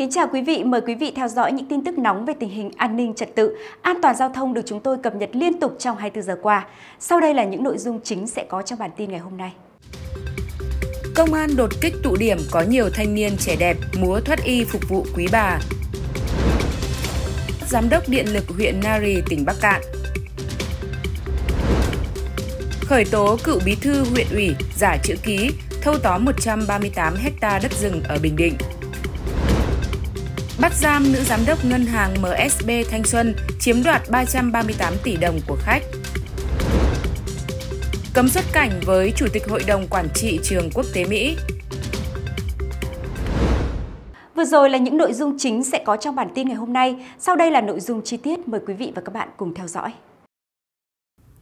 Kính chào quý vị, mời quý vị theo dõi những tin tức nóng về tình hình an ninh trật tự, an toàn giao thông được chúng tôi cập nhật liên tục trong 24 giờ qua. Sau đây là những nội dung chính sẽ có trong bản tin ngày hôm nay. Công an đột kích tụ điểm có nhiều thanh niên trẻ đẹp múa thoát y phục vụ quý bà. Giám đốc điện lực huyện Nari, tỉnh Bắc Cạn khởi tố cựu bí thư huyện ủy giả chữ ký thâu tóm 138 hecta đất rừng ở Bình Định. Bắt giam nữ giám đốc ngân hàng MSB Thanh Xuân chiếm đoạt 338 tỷ đồng của khách. Cấm xuất cảnh với Chủ tịch Hội đồng Quản trị Trường Quốc tế Mỹ. Vừa rồi là những nội dung chính sẽ có trong bản tin ngày hôm nay. Sau đây là nội dung chi tiết mời quý vị và các bạn cùng theo dõi.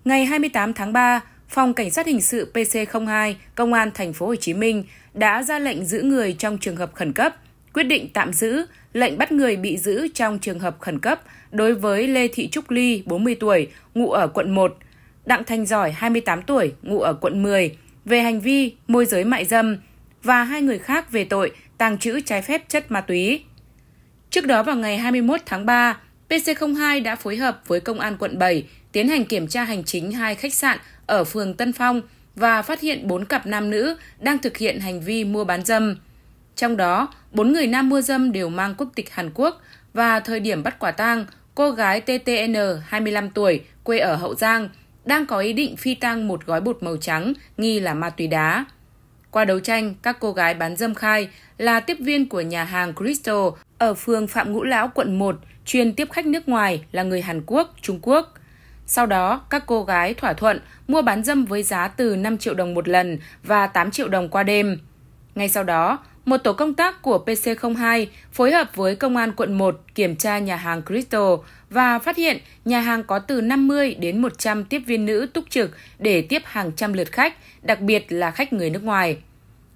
Ngày 28 tháng 3, Phòng Cảnh sát hình sự PC02, Công an thành phố Hồ Chí Minh đã ra lệnh giữ người trong trường hợp khẩn cấp, quyết định tạm giữ, lệnh bắt người bị giữ trong trường hợp khẩn cấp đối với Lê Thị Trúc Ly, 40 tuổi, ngụ ở quận 1, Đặng Thành Giỏi, 28 tuổi, ngụ ở quận 10, về hành vi môi giới mại dâm và hai người khác về tội tàng trữ trái phép chất ma túy. Trước đó vào ngày 21 tháng 3, PC02 đã phối hợp với Công an quận 7 tiến hành kiểm tra hành chính hai khách sạn ở phường Tân Phong và phát hiện 4 cặp nam nữ đang thực hiện hành vi mua bán dâm. Trong đó, bốn người nam mua dâm đều mang quốc tịch Hàn Quốc và thời điểm bắt quả tang, cô gái TTN 25 tuổi quê ở Hậu Giang đang có ý định phi tang một gói bột màu trắng nghi là ma túy đá. Qua đấu tranh, các cô gái bán dâm khai là tiếp viên của nhà hàng Crystal ở phường Phạm Ngũ Lão, quận 1, chuyên tiếp khách nước ngoài là người Hàn Quốc, Trung Quốc. Sau đó, các cô gái thỏa thuận mua bán dâm với giá từ 5 triệu đồng một lần và 8 triệu đồng qua đêm. Ngay sau đó, một tổ công tác của PC02 phối hợp với Công an quận 1 kiểm tra nhà hàng Crystal và phát hiện nhà hàng có từ 50 đến 100 tiếp viên nữ túc trực để tiếp hàng trăm lượt khách, đặc biệt là khách người nước ngoài.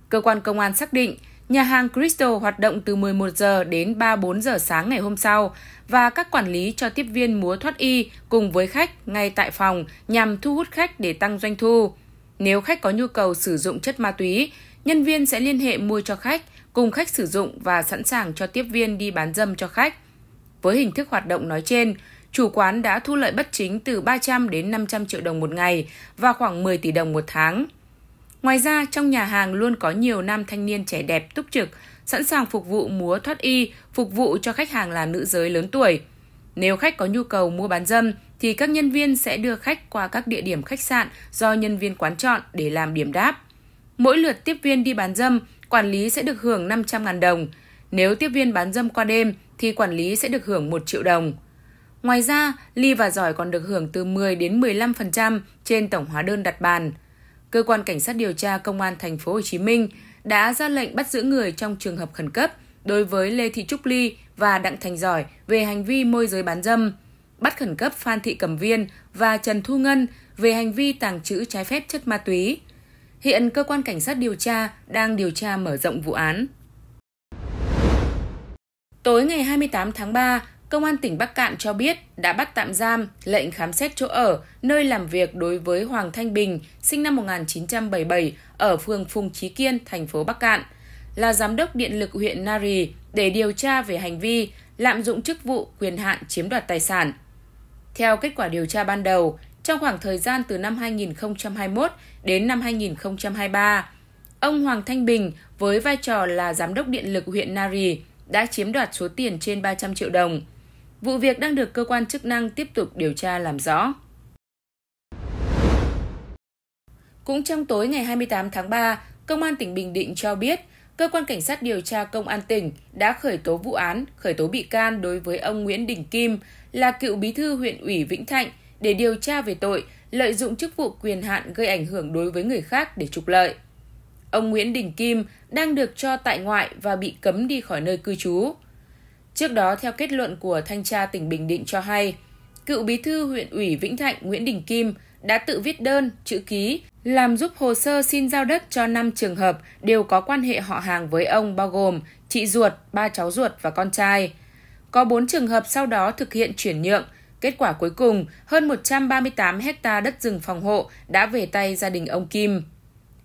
Cơ quan công an xác định nhà hàng Crystal hoạt động từ 11 giờ đến 3-4 giờ sáng ngày hôm sau và các quản lý cho tiếp viên múa thoát y cùng với khách ngay tại phòng nhằm thu hút khách để tăng doanh thu. Nếu khách có nhu cầu sử dụng chất ma túy, Nhân viên sẽ liên hệ mua cho khách, cùng khách sử dụng và sẵn sàng cho tiếp viên đi bán dâm cho khách. Với hình thức hoạt động nói trên, chủ quán đã thu lợi bất chính từ 300 đến 500 triệu đồng một ngày và khoảng 10 tỷ đồng một tháng. Ngoài ra, trong nhà hàng luôn có nhiều nam thanh niên trẻ đẹp túc trực, sẵn sàng phục vụ múa thoát y, phục vụ cho khách hàng là nữ giới lớn tuổi. Nếu khách có nhu cầu mua bán dâm, thì các nhân viên sẽ đưa khách qua các địa điểm khách sạn do nhân viên quán chọn để làm điểm đáp. Mỗi lượt tiếp viên đi bán dâm, quản lý sẽ được hưởng 500.000 đồng. Nếu tiếp viên bán dâm qua đêm thì quản lý sẽ được hưởng 1 triệu đồng. Ngoài ra, Ly và Giỏi còn được hưởng từ 10 đến 15% trên tổng hóa đơn đặt bàn. Cơ quan cảnh sát điều tra công an thành phố Hồ Chí Minh đã ra lệnh bắt giữ người trong trường hợp khẩn cấp đối với Lê Thị Trúc Ly và Đặng Thành Giỏi về hành vi môi giới bán dâm, bắt khẩn cấp Phan Thị Cẩm Viên và Trần Thu Ngân về hành vi tàng trữ trái phép chất ma túy. Hiện cơ quan cảnh sát điều tra đang điều tra mở rộng vụ án. Tối ngày 28 tháng 3, Công an tỉnh Bắc Cạn cho biết đã bắt tạm giam lệnh khám xét chỗ ở, nơi làm việc đối với Hoàng Thanh Bình, sinh năm 1977, ở phường Phùng Trí Kiên, thành phố Bắc Cạn, là giám đốc điện lực huyện Nari để điều tra về hành vi lạm dụng chức vụ quyền hạn chiếm đoạt tài sản. Theo kết quả điều tra ban đầu, trong khoảng thời gian từ năm 2021 đến năm 2023. Ông Hoàng Thanh Bình với vai trò là giám đốc điện lực huyện Nari đã chiếm đoạt số tiền trên 300 triệu đồng. Vụ việc đang được cơ quan chức năng tiếp tục điều tra làm rõ. Cũng trong tối ngày 28 tháng 3, Công an tỉnh Bình Định cho biết, cơ quan cảnh sát điều tra Công an tỉnh đã khởi tố vụ án, khởi tố bị can đối với ông Nguyễn Đình Kim là cựu bí thư huyện ủy Vĩnh Thạnh để điều tra về tội lợi dụng chức vụ quyền hạn gây ảnh hưởng đối với người khác để trục lợi. Ông Nguyễn Đình Kim đang được cho tại ngoại và bị cấm đi khỏi nơi cư trú. Trước đó, theo kết luận của Thanh tra tỉnh Bình Định cho hay, cựu bí thư huyện ủy Vĩnh Thạnh Nguyễn Đình Kim đã tự viết đơn, chữ ký, làm giúp hồ sơ xin giao đất cho 5 trường hợp đều có quan hệ họ hàng với ông bao gồm chị ruột, ba cháu ruột và con trai. Có 4 trường hợp sau đó thực hiện chuyển nhượng – Kết quả cuối cùng, hơn 138 hecta đất rừng phòng hộ đã về tay gia đình ông Kim.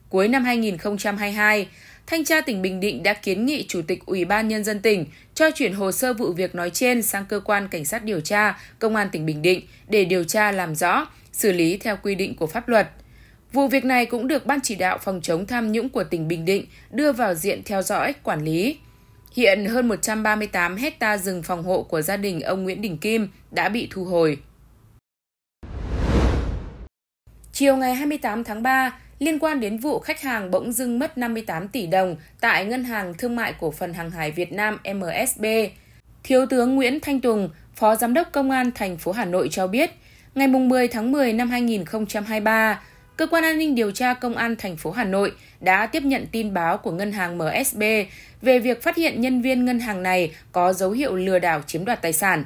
Cuối năm 2022, Thanh tra tỉnh Bình Định đã kiến nghị Chủ tịch Ủy ban Nhân dân tỉnh cho chuyển hồ sơ vụ việc nói trên sang cơ quan cảnh sát điều tra Công an tỉnh Bình Định để điều tra làm rõ, xử lý theo quy định của pháp luật. Vụ việc này cũng được Ban chỉ đạo phòng chống tham nhũng của tỉnh Bình Định đưa vào diện theo dõi, quản lý. Hiện hơn 138 hecta rừng phòng hộ của gia đình ông Nguyễn Đình Kim đã bị thu hồi. Chiều ngày 28 tháng 3, liên quan đến vụ khách hàng bỗng dưng mất 58 tỷ đồng tại Ngân hàng Thương mại Cổ phần Hàng hải Việt Nam MSB, Thiếu tướng Nguyễn Thanh Tùng, Phó Giám đốc Công an thành phố Hà Nội cho biết, ngày 10 tháng 10 năm 2023, Cơ quan an ninh điều tra Công an thành phố Hà Nội đã tiếp nhận tin báo của ngân hàng MSB về việc phát hiện nhân viên ngân hàng này có dấu hiệu lừa đảo chiếm đoạt tài sản.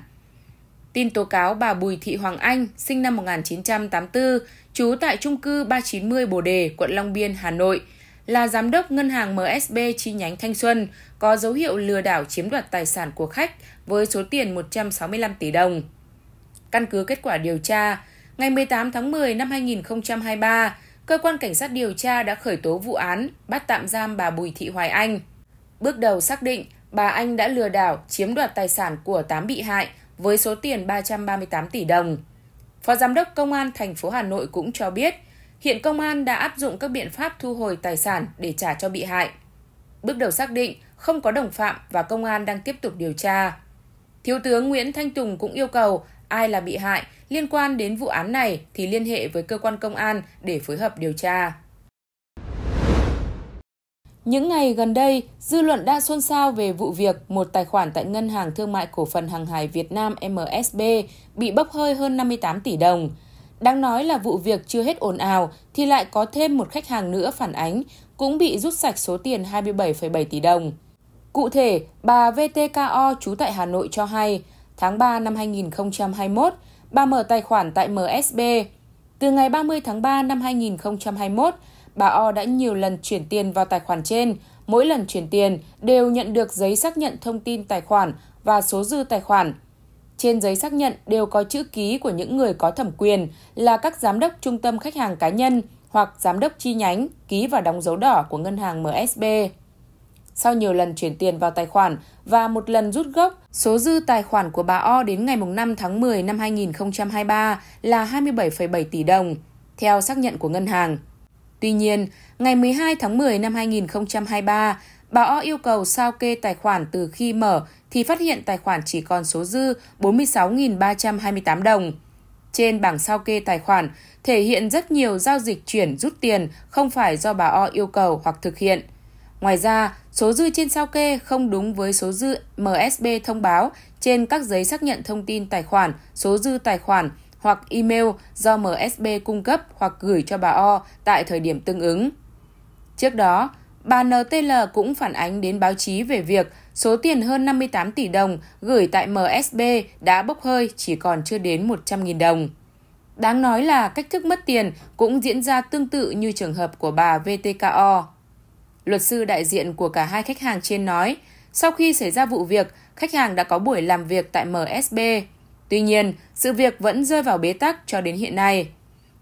Tin tố cáo bà Bùi Thị Hoàng Anh, sinh năm 1984, trú tại trung cư 390 Bồ Đề, quận Long Biên, Hà Nội, là giám đốc ngân hàng MSB chi nhánh Thanh Xuân, có dấu hiệu lừa đảo chiếm đoạt tài sản của khách với số tiền 165 tỷ đồng. Căn cứ kết quả điều tra, Ngày 18 tháng 10 năm 2023, cơ quan cảnh sát điều tra đã khởi tố vụ án, bắt tạm giam bà Bùi Thị Hoài Anh. Bước đầu xác định, bà Anh đã lừa đảo chiếm đoạt tài sản của 8 bị hại với số tiền 338 tỷ đồng. Phó Giám đốc Công an thành phố Hà Nội cũng cho biết, hiện công an đã áp dụng các biện pháp thu hồi tài sản để trả cho bị hại. Bước đầu xác định không có đồng phạm và công an đang tiếp tục điều tra. Thiếu tướng Nguyễn Thanh Tùng cũng yêu cầu ai là bị hại liên quan đến vụ án này thì liên hệ với cơ quan công an để phối hợp điều tra. Những ngày gần đây, dư luận đã xôn xao về vụ việc một tài khoản tại Ngân hàng Thương mại Cổ phần Hàng hải Việt Nam MSB bị bốc hơi hơn 58 tỷ đồng. Đang nói là vụ việc chưa hết ồn ào thì lại có thêm một khách hàng nữa phản ánh cũng bị rút sạch số tiền 27,7 tỷ đồng. Cụ thể, bà VTKO trú tại Hà Nội cho hay, tháng 3 năm 2021, bà mở tài khoản tại MSB. Từ ngày 30 tháng 3 năm 2021, bà O đã nhiều lần chuyển tiền vào tài khoản trên. Mỗi lần chuyển tiền đều nhận được giấy xác nhận thông tin tài khoản và số dư tài khoản. Trên giấy xác nhận đều có chữ ký của những người có thẩm quyền là các giám đốc trung tâm khách hàng cá nhân hoặc giám đốc chi nhánh ký và đóng dấu đỏ của ngân hàng MSB. Sau nhiều lần chuyển tiền vào tài khoản và một lần rút gốc, số dư tài khoản của bà O đến ngày 5 tháng 10 năm 2023 là 27,7 tỷ đồng, theo xác nhận của ngân hàng. Tuy nhiên, ngày 12 tháng 10 năm 2023, bà O yêu cầu sao kê tài khoản từ khi mở thì phát hiện tài khoản chỉ còn số dư 46.328 đồng. Trên bảng sao kê tài khoản thể hiện rất nhiều giao dịch chuyển rút tiền không phải do bà O yêu cầu hoặc thực hiện – Ngoài ra, số dư trên sao kê không đúng với số dư MSB thông báo trên các giấy xác nhận thông tin tài khoản, số dư tài khoản hoặc email do MSB cung cấp hoặc gửi cho bà O tại thời điểm tương ứng. Trước đó, bà NTL cũng phản ánh đến báo chí về việc số tiền hơn 58 tỷ đồng gửi tại MSB đã bốc hơi chỉ còn chưa đến 100.000 đồng. Đáng nói là cách thức mất tiền cũng diễn ra tương tự như trường hợp của bà VTKO. Luật sư đại diện của cả hai khách hàng trên nói, sau khi xảy ra vụ việc, khách hàng đã có buổi làm việc tại MSB. Tuy nhiên, sự việc vẫn rơi vào bế tắc cho đến hiện nay.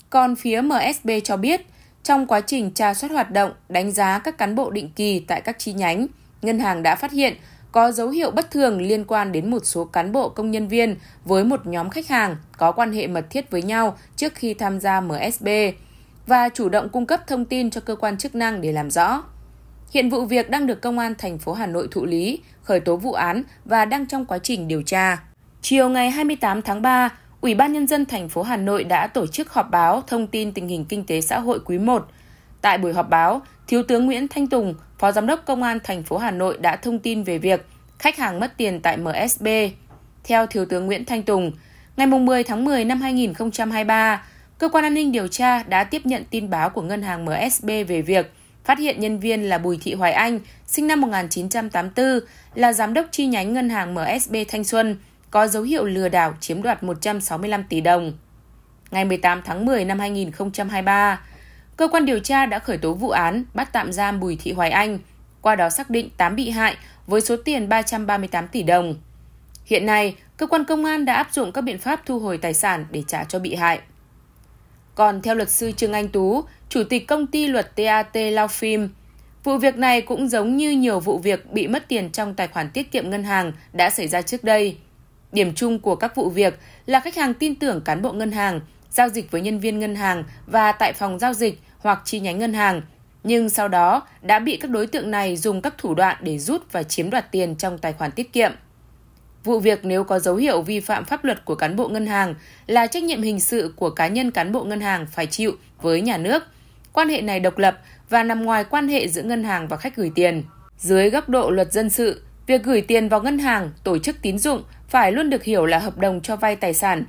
Còn phía MSB cho biết, trong quá trình tra soát hoạt động, đánh giá các cán bộ định kỳ tại các chi nhánh, ngân hàng đã phát hiện có dấu hiệu bất thường liên quan đến một số cán bộ công nhân viên với một nhóm khách hàng có quan hệ mật thiết với nhau trước khi tham gia MSB và chủ động cung cấp thông tin cho cơ quan chức năng để làm rõ. Hiện vụ việc đang được Công an thành phố Hà Nội thụ lý, khởi tố vụ án và đang trong quá trình điều tra. Chiều ngày 28 tháng 3, Ủy ban Nhân dân thành phố Hà Nội đã tổ chức họp báo thông tin tình hình kinh tế xã hội quý 1. Tại buổi họp báo, Thiếu tướng Nguyễn Thanh Tùng, Phó Giám đốc Công an thành phố Hà Nội đã thông tin về việc khách hàng mất tiền tại MSB. Theo Thiếu tướng Nguyễn Thanh Tùng, ngày 10 tháng 10 năm 2023, Cơ quan An ninh điều tra đã tiếp nhận tin báo của ngân hàng MSB về việc Phát hiện nhân viên là Bùi Thị Hoài Anh, sinh năm 1984, là giám đốc chi nhánh ngân hàng MSB Thanh Xuân, có dấu hiệu lừa đảo chiếm đoạt 165 tỷ đồng. Ngày 18 tháng 10 năm 2023, cơ quan điều tra đã khởi tố vụ án bắt tạm giam Bùi Thị Hoài Anh, qua đó xác định 8 bị hại với số tiền 338 tỷ đồng. Hiện nay, cơ quan công an đã áp dụng các biện pháp thu hồi tài sản để trả cho bị hại. Còn theo luật sư Trương Anh Tú, chủ tịch công ty luật TAT Lao Phim, vụ việc này cũng giống như nhiều vụ việc bị mất tiền trong tài khoản tiết kiệm ngân hàng đã xảy ra trước đây. Điểm chung của các vụ việc là khách hàng tin tưởng cán bộ ngân hàng, giao dịch với nhân viên ngân hàng và tại phòng giao dịch hoặc chi nhánh ngân hàng, nhưng sau đó đã bị các đối tượng này dùng các thủ đoạn để rút và chiếm đoạt tiền trong tài khoản tiết kiệm. Vụ việc nếu có dấu hiệu vi phạm pháp luật của cán bộ ngân hàng là trách nhiệm hình sự của cá nhân cán bộ ngân hàng phải chịu với nhà nước. Quan hệ này độc lập và nằm ngoài quan hệ giữa ngân hàng và khách gửi tiền. Dưới góc độ luật dân sự, việc gửi tiền vào ngân hàng, tổ chức tín dụng phải luôn được hiểu là hợp đồng cho vay tài sản.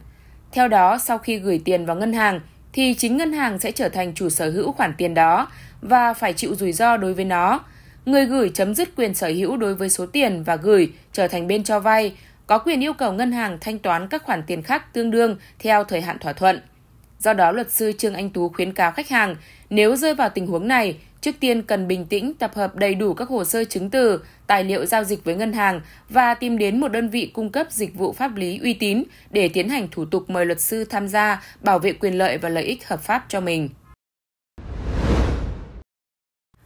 Theo đó, sau khi gửi tiền vào ngân hàng thì chính ngân hàng sẽ trở thành chủ sở hữu khoản tiền đó và phải chịu rủi ro đối với nó người gửi chấm dứt quyền sở hữu đối với số tiền và gửi trở thành bên cho vay, có quyền yêu cầu ngân hàng thanh toán các khoản tiền khác tương đương theo thời hạn thỏa thuận. Do đó, luật sư Trương Anh Tú khuyến cáo khách hàng, nếu rơi vào tình huống này, trước tiên cần bình tĩnh tập hợp đầy đủ các hồ sơ chứng từ, tài liệu giao dịch với ngân hàng và tìm đến một đơn vị cung cấp dịch vụ pháp lý uy tín để tiến hành thủ tục mời luật sư tham gia bảo vệ quyền lợi và lợi ích hợp pháp cho mình.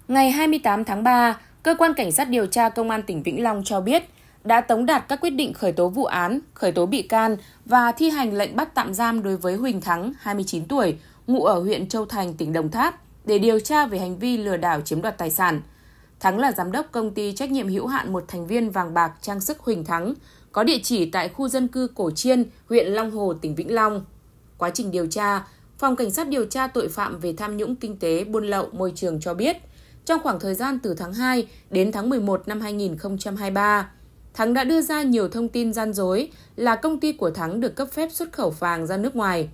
Ngày 28 tháng 3, cơ quan cảnh sát điều tra công an tỉnh Vĩnh Long cho biết đã tống đạt các quyết định khởi tố vụ án, khởi tố bị can và thi hành lệnh bắt tạm giam đối với Huỳnh Thắng, 29 tuổi, ngụ ở huyện Châu Thành, tỉnh Đồng Tháp để điều tra về hành vi lừa đảo chiếm đoạt tài sản. Thắng là giám đốc công ty trách nhiệm hữu hạn một thành viên vàng bạc trang sức Huỳnh Thắng, có địa chỉ tại khu dân cư Cổ Chiên, huyện Long Hồ, tỉnh Vĩnh Long. Quá trình điều tra, Phòng Cảnh sát điều tra tội phạm về tham nhũng kinh tế, buôn lậu, môi trường cho biết – trong khoảng thời gian từ tháng 2 đến tháng 11 năm 2023. Thắng đã đưa ra nhiều thông tin gian dối là công ty của Thắng được cấp phép xuất khẩu vàng ra nước ngoài.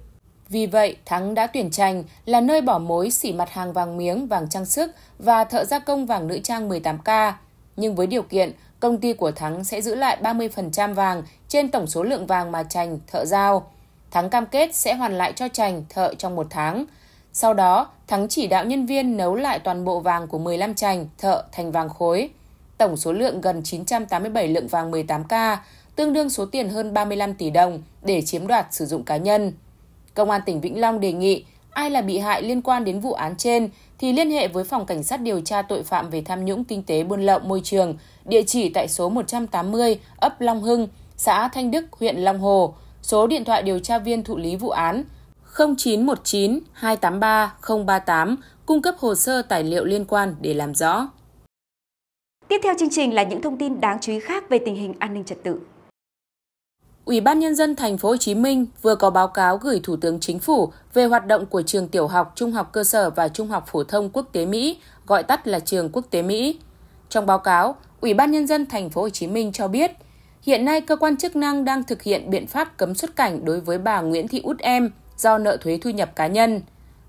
Vì vậy, Thắng đã tuyển Trành là nơi bỏ mối xỉ mặt hàng vàng miếng, vàng trang sức và thợ gia công vàng nữ trang 18K, nhưng với điều kiện công ty của Thắng sẽ giữ lại 30% vàng trên tổng số lượng vàng mà Trành thợ giao. Thắng cam kết sẽ hoàn lại cho Trành thợ trong một tháng – sau đó, Thắng chỉ đạo nhân viên nấu lại toàn bộ vàng của 15 trành, thợ thành vàng khối. Tổng số lượng gần 987 lượng vàng 18K, tương đương số tiền hơn 35 tỷ đồng để chiếm đoạt sử dụng cá nhân. Công an tỉnh Vĩnh Long đề nghị ai là bị hại liên quan đến vụ án trên thì liên hệ với Phòng Cảnh sát điều tra tội phạm về tham nhũng kinh tế buôn lậu môi trường, địa chỉ tại số 180 ấp Long Hưng, xã Thanh Đức, huyện Long Hồ, số điện thoại điều tra viên thụ lý vụ án 0983 0919 283 038 cung cấp hồ sơ tài liệu liên quan để làm rõ. Tiếp theo chương trình là những thông tin đáng chú ý khác về tình hình an ninh trật tự. Ủy ban nhân dân thành phố Hồ Chí Minh vừa có báo cáo gửi Thủ tướng Chính phủ về hoạt động của trường tiểu học, trung học cơ sở và trung học phổ thông quốc tế Mỹ, gọi tắt là trường quốc tế Mỹ. Trong báo cáo, Ủy ban nhân dân thành phố Hồ Chí Minh cho biết, hiện nay cơ quan chức năng đang thực hiện biện pháp cấm xuất cảnh đối với bà Nguyễn Thị Út Em, do nợ thuế thu nhập cá nhân.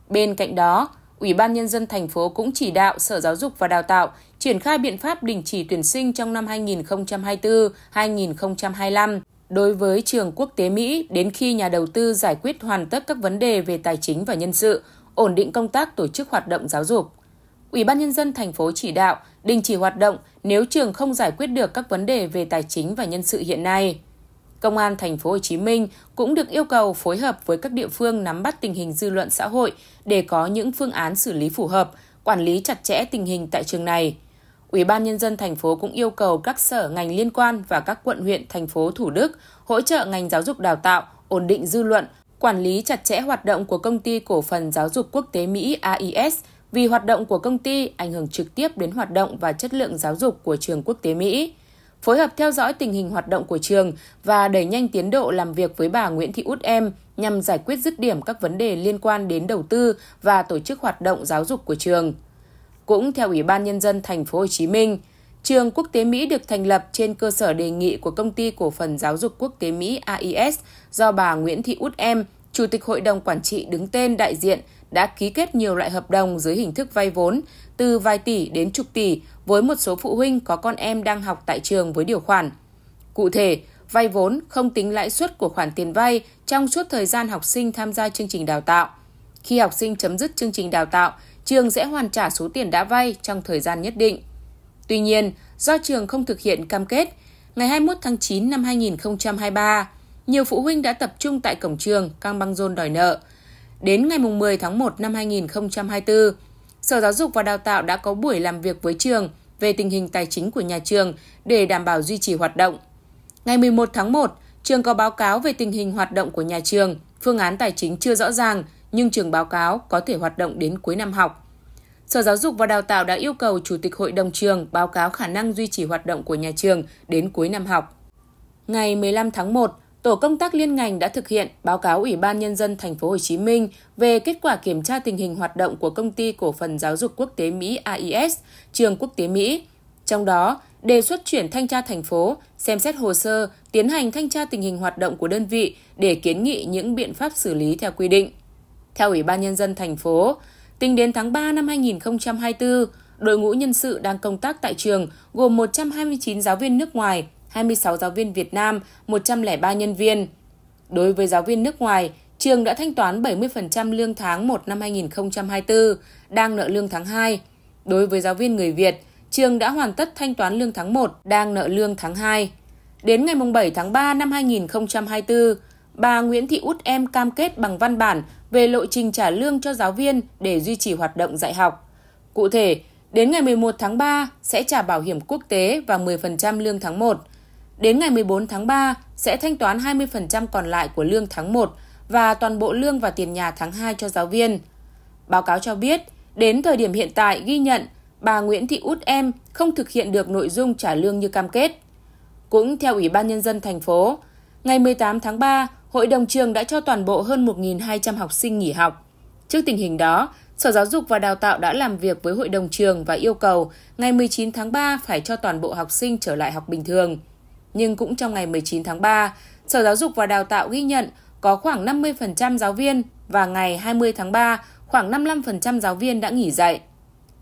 Bên cạnh đó, Ủy ban Nhân dân thành phố cũng chỉ đạo Sở Giáo dục và Đào tạo triển khai biện pháp đình chỉ tuyển sinh trong năm 2024-2025 đối với trường quốc tế Mỹ đến khi nhà đầu tư giải quyết hoàn tất các vấn đề về tài chính và nhân sự, ổn định công tác tổ chức hoạt động giáo dục. Ủy ban nhân dân thành phố chỉ đạo đình chỉ hoạt động nếu trường không giải quyết được các vấn đề về tài chính và nhân sự hiện nay. Công an thành phố Hồ Chí Minh cũng được yêu cầu phối hợp với các địa phương nắm bắt tình hình dư luận xã hội để có những phương án xử lý phù hợp, quản lý chặt chẽ tình hình tại trường này. Ủy ban nhân dân thành phố cũng yêu cầu các sở ngành liên quan và các quận huyện thành phố Thủ Đức hỗ trợ ngành giáo dục đào tạo ổn định dư luận, quản lý chặt chẽ hoạt động của công ty cổ phần giáo dục quốc tế Mỹ AIS vì hoạt động của công ty ảnh hưởng trực tiếp đến hoạt động và chất lượng giáo dục của trường quốc tế Mỹ phối hợp theo dõi tình hình hoạt động của trường và đẩy nhanh tiến độ làm việc với bà Nguyễn Thị Út Em nhằm giải quyết dứt điểm các vấn đề liên quan đến đầu tư và tổ chức hoạt động giáo dục của trường. Cũng theo Ủy ban nhân dân thành phố Hồ Chí Minh, trường quốc tế Mỹ được thành lập trên cơ sở đề nghị của công ty cổ phần giáo dục quốc tế Mỹ AIS do bà Nguyễn Thị Út Em, chủ tịch hội đồng quản trị đứng tên đại diện đã ký kết nhiều loại hợp đồng dưới hình thức vay vốn, từ vài tỷ đến chục tỷ với một số phụ huynh có con em đang học tại trường với điều khoản. Cụ thể, vay vốn không tính lãi suất của khoản tiền vay trong suốt thời gian học sinh tham gia chương trình đào tạo. Khi học sinh chấm dứt chương trình đào tạo, trường sẽ hoàn trả số tiền đã vay trong thời gian nhất định. Tuy nhiên, do trường không thực hiện cam kết, ngày 21 tháng 9 năm 2023, nhiều phụ huynh đã tập trung tại cổng trường căng băng rôn đòi nợ. Đến ngày 10 tháng 1 năm 2024, Sở Giáo dục và Đào tạo đã có buổi làm việc với trường về tình hình tài chính của nhà trường để đảm bảo duy trì hoạt động. Ngày 11 tháng 1, trường có báo cáo về tình hình hoạt động của nhà trường, phương án tài chính chưa rõ ràng nhưng trường báo cáo có thể hoạt động đến cuối năm học. Sở Giáo dục và Đào tạo đã yêu cầu Chủ tịch Hội đồng trường báo cáo khả năng duy trì hoạt động của nhà trường đến cuối năm học. Ngày 15 tháng 1, tổ công tác liên ngành đã thực hiện báo cáo Ủy ban nhân dân thành phố Hồ Chí Minh về kết quả kiểm tra tình hình hoạt động của công ty cổ phần giáo dục quốc tế Mỹ AIS, trường quốc tế Mỹ. Trong đó, đề xuất chuyển thanh tra thành phố xem xét hồ sơ, tiến hành thanh tra tình hình hoạt động của đơn vị để kiến nghị những biện pháp xử lý theo quy định. Theo Ủy ban nhân dân thành phố, tính đến tháng 3 năm 2024, đội ngũ nhân sự đang công tác tại trường gồm 129 giáo viên nước ngoài, 26 giáo viên Việt Nam, 103 nhân viên. Đối với giáo viên nước ngoài, trường đã thanh toán 70% lương tháng 1 năm 2024, đang nợ lương tháng 2. Đối với giáo viên người Việt, trường đã hoàn tất thanh toán lương tháng 1, đang nợ lương tháng 2. Đến ngày 7 tháng 3 năm 2024, bà Nguyễn Thị Út Em cam kết bằng văn bản về lộ trình trả lương cho giáo viên để duy trì hoạt động dạy học. Cụ thể, đến ngày 11 tháng 3 sẽ trả bảo hiểm quốc tế và 10% lương tháng 1, Đến ngày 14 tháng 3 sẽ thanh toán 20% còn lại của lương tháng 1 và toàn bộ lương và tiền nhà tháng 2 cho giáo viên. Báo cáo cho biết, đến thời điểm hiện tại ghi nhận bà Nguyễn Thị Út Em không thực hiện được nội dung trả lương như cam kết. Cũng theo Ủy ban Nhân dân thành phố, ngày 18 tháng 3, Hội đồng trường đã cho toàn bộ hơn 1.200 học sinh nghỉ học. Trước tình hình đó, Sở Giáo dục và Đào tạo đã làm việc với Hội đồng trường và yêu cầu ngày 19 tháng 3 phải cho toàn bộ học sinh trở lại học bình thường. Nhưng cũng trong ngày 19 tháng 3, Sở Giáo dục và Đào tạo ghi nhận có khoảng 50% giáo viên và ngày 20 tháng 3 khoảng 55% giáo viên đã nghỉ dạy.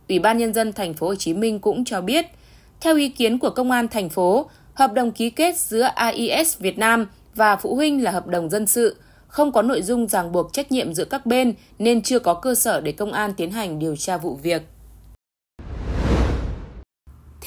Ủy ban nhân dân thành phố Hồ Chí Minh cũng cho biết, theo ý kiến của công an thành phố, hợp đồng ký kết giữa AIS Việt Nam và phụ huynh là hợp đồng dân sự, không có nội dung ràng buộc trách nhiệm giữa các bên nên chưa có cơ sở để công an tiến hành điều tra vụ việc.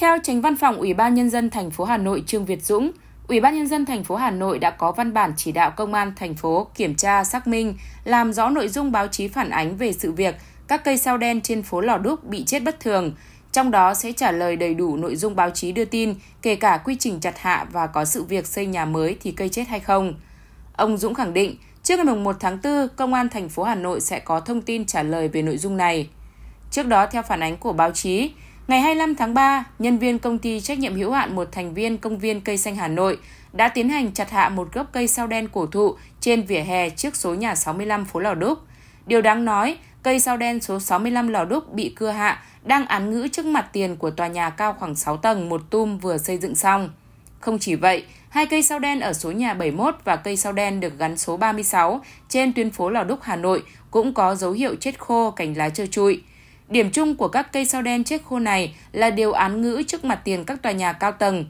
Theo Tránh Văn phòng Ủy ban nhân dân thành phố Hà Nội Trương Việt Dũng, Ủy ban nhân dân thành phố Hà Nội đã có văn bản chỉ đạo công an thành phố kiểm tra xác minh, làm rõ nội dung báo chí phản ánh về sự việc các cây sao đen trên phố Lò Đúc bị chết bất thường, trong đó sẽ trả lời đầy đủ nội dung báo chí đưa tin, kể cả quy trình chặt hạ và có sự việc xây nhà mới thì cây chết hay không. Ông Dũng khẳng định, trước ngày 1 tháng 4, Công an thành phố Hà Nội sẽ có thông tin trả lời về nội dung này. Trước đó, theo phản ánh của báo chí, Ngày 25 tháng 3, nhân viên công ty trách nhiệm hữu hạn một thành viên công viên cây xanh Hà Nội đã tiến hành chặt hạ một gốc cây sao đen cổ thụ trên vỉa hè trước số nhà 65 phố Lò Đúc. Điều đáng nói, cây sao đen số 65 Lò Đúc bị cưa hạ đang án ngữ trước mặt tiền của tòa nhà cao khoảng 6 tầng một tum vừa xây dựng xong. Không chỉ vậy, hai cây sao đen ở số nhà 71 và cây sao đen được gắn số 36 trên tuyến phố Lò Đúc Hà Nội cũng có dấu hiệu chết khô cành lá trơ trụi. Điểm chung của các cây sao đen chết khô này là đều án ngữ trước mặt tiền các tòa nhà cao tầng.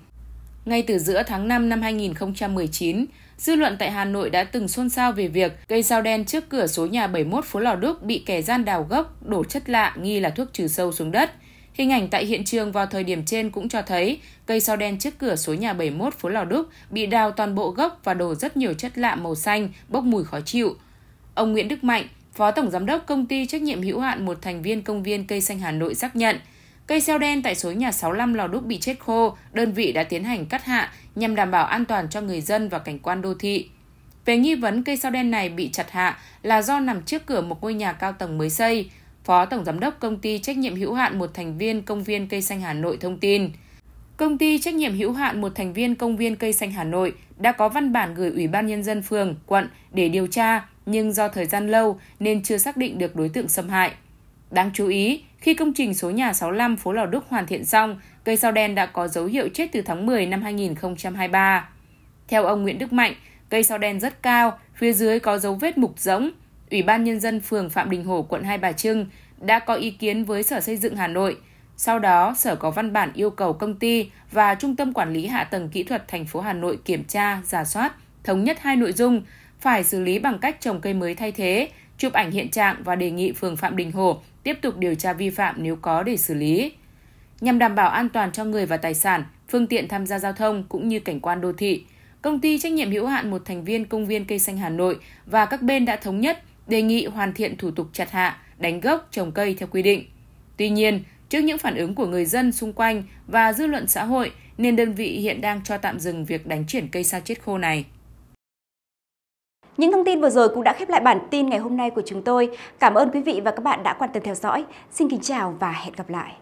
Ngay từ giữa tháng 5 năm 2019, dư luận tại Hà Nội đã từng xôn xao về việc cây sao đen trước cửa số nhà 71 phố Lò Đúc bị kẻ gian đào gốc, đổ chất lạ nghi là thuốc trừ sâu xuống đất. Hình ảnh tại hiện trường vào thời điểm trên cũng cho thấy cây sao đen trước cửa số nhà 71 phố Lò Đúc bị đào toàn bộ gốc và đổ rất nhiều chất lạ màu xanh, bốc mùi khó chịu. Ông Nguyễn Đức Mạnh, Phó Tổng Giám đốc Công ty Trách nhiệm hữu hạn một thành viên công viên Cây Xanh Hà Nội xác nhận, cây xeo đen tại số nhà 65 Lò Đúc bị chết khô, đơn vị đã tiến hành cắt hạ nhằm đảm bảo an toàn cho người dân và cảnh quan đô thị. Về nghi vấn cây sao đen này bị chặt hạ là do nằm trước cửa một ngôi nhà cao tầng mới xây, Phó Tổng Giám đốc Công ty Trách nhiệm hữu hạn một thành viên Công viên Cây Xanh Hà Nội thông tin. Công ty Trách nhiệm hữu hạn một thành viên Công viên Cây Xanh Hà Nội đã có văn bản gửi Ủy ban Nhân dân phường, quận để điều tra, nhưng do thời gian lâu nên chưa xác định được đối tượng xâm hại. Đáng chú ý, khi công trình số nhà 65 phố Lò Đúc hoàn thiện xong, cây sao đen đã có dấu hiệu chết từ tháng 10 năm 2023. Theo ông Nguyễn Đức Mạnh, cây sao đen rất cao, phía dưới có dấu vết mục rỗng. Ủy ban Nhân dân phường Phạm Đình Hổ, quận Hai Bà Trưng đã có ý kiến với Sở Xây dựng Hà Nội – sau đó, Sở có văn bản yêu cầu công ty và Trung tâm Quản lý Hạ tầng Kỹ thuật thành phố Hà Nội kiểm tra, giả soát, thống nhất hai nội dung phải xử lý bằng cách trồng cây mới thay thế, chụp ảnh hiện trạng và đề nghị phường Phạm Đình Hồ tiếp tục điều tra vi phạm nếu có để xử lý. Nhằm đảm bảo an toàn cho người và tài sản, phương tiện tham gia giao thông cũng như cảnh quan đô thị, công ty trách nhiệm hữu hạn một thành viên công viên cây xanh Hà Nội và các bên đã thống nhất đề nghị hoàn thiện thủ tục chặt hạ, đánh gốc trồng cây theo quy định. Tuy nhiên, Trước những phản ứng của người dân xung quanh và dư luận xã hội, nên đơn vị hiện đang cho tạm dừng việc đánh chuyển cây sa chết khô này. Những thông tin vừa rồi cũng đã khép lại bản tin ngày hôm nay của chúng tôi. Cảm ơn quý vị và các bạn đã quan tâm theo dõi. Xin kính chào và hẹn gặp lại.